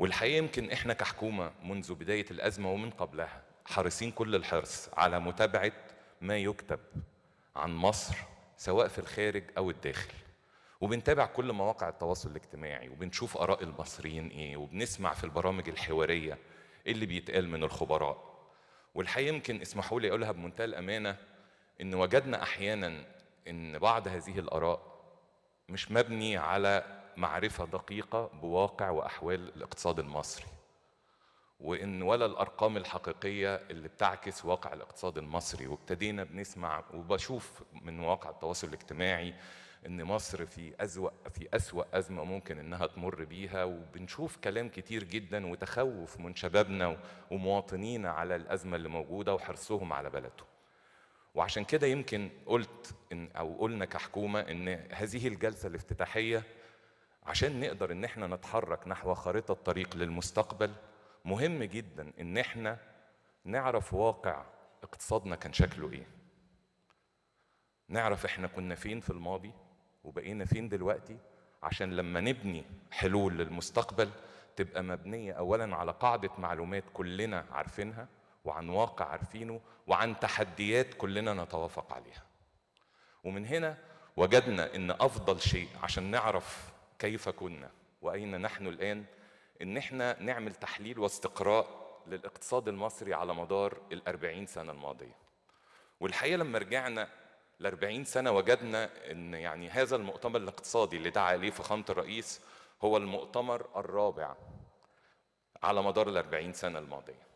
والحقيقه يمكن احنا كحكومه منذ بدايه الازمه ومن قبلها حريصين كل الحرص على متابعه ما يكتب عن مصر سواء في الخارج او الداخل وبنتابع كل مواقع التواصل الاجتماعي وبنشوف اراء المصريين ايه وبنسمع في البرامج الحواريه اللي بيتقال من الخبراء والحقيقه يمكن اسمحوا لي اقولها بمنتهى الامانه ان وجدنا احيانا ان بعض هذه الاراء مش مبني على معرفة دقيقة بواقع وأحوال الاقتصاد المصري وإن ولا الأرقام الحقيقية اللي بتعكس واقع الاقتصاد المصري وابتدينا بنسمع وبشوف من مواقع التواصل الاجتماعي إن مصر في أزوأ في أسوأ أزمة ممكن إنها تمر بيها وبنشوف كلام كتير جدا وتخوف من شبابنا ومواطنينا على الأزمة اللي موجودة وحرصهم على بلدهم. وعشان كده يمكن قلت إن أو قلنا كحكومة إن هذه الجلسة الافتتاحية عشان نقدر ان احنا نتحرك نحو خريطه الطريق للمستقبل مهم جدا ان احنا نعرف واقع اقتصادنا كان شكله ايه نعرف احنا كنا فين في الماضي وبقينا فين دلوقتي عشان لما نبني حلول للمستقبل تبقى مبنيه اولا على قاعده معلومات كلنا عارفينها وعن واقع عارفينه وعن تحديات كلنا نتوافق عليها ومن هنا وجدنا ان افضل شيء عشان نعرف كيف كنا واين نحن الان ان احنا نعمل تحليل واستقراء للاقتصاد المصري على مدار ال40 سنه الماضيه والحقيقه لما رجعنا ل40 سنة وجدنا أن يعني هذا المؤتمر الاقتصادي اللي دعا إليه فخامة الرئيس هو المؤتمر الرابع على مدار ال40 سنة الماضية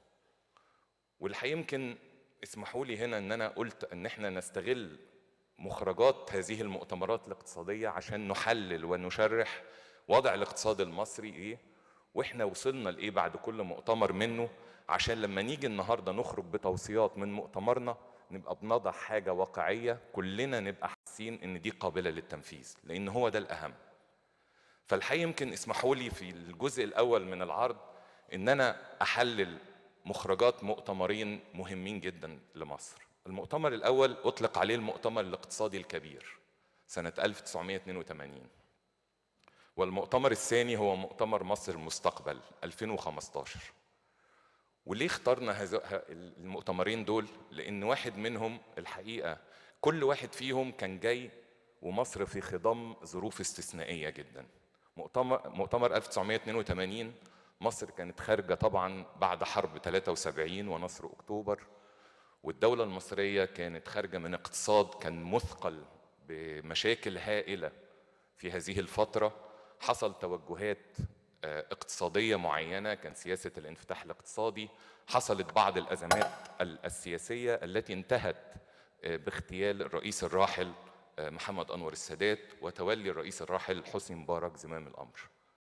والحقيقة يمكن اسمحوا لي هنا أن أنا قلت أن احنا نستغل مخرجات هذه المؤتمرات الاقتصاديه عشان نحلل ونشرح وضع الاقتصاد المصري ايه واحنا وصلنا لايه بعد كل مؤتمر منه عشان لما نيجي النهارده نخرج بتوصيات من مؤتمرنا نبقى بنضع حاجه واقعيه كلنا نبقى حاسين ان دي قابله للتنفيذ لان هو ده الاهم فالحقيقه يمكن اسمحوا لي في الجزء الاول من العرض ان انا احلل مخرجات مؤتمرين مهمين جدا لمصر المؤتمر الأول أطلق عليه المؤتمر الاقتصادي الكبير سنة 1982 والمؤتمر الثاني هو مؤتمر مصر المستقبل 2015 وليه اخترنا المؤتمرين دول؟ لأن واحد منهم الحقيقة كل واحد فيهم كان جاي ومصر في خضم ظروف استثنائية جدا مؤتمر, مؤتمر 1982 مصر كانت خارجة طبعا بعد حرب 73 ونصر أكتوبر والدولة المصرية كانت خارجة من اقتصاد كان مثقل بمشاكل هائلة في هذه الفترة حصل توجهات آه، اقتصادية معينة كان سياسة الانفتاح الاقتصادي حصلت بعض الأزمات السياسية التي انتهت آه، باغتيال الرئيس الراحل آه، محمد أنور السادات وتولي الرئيس الراحل حسني مبارك زمام الأمر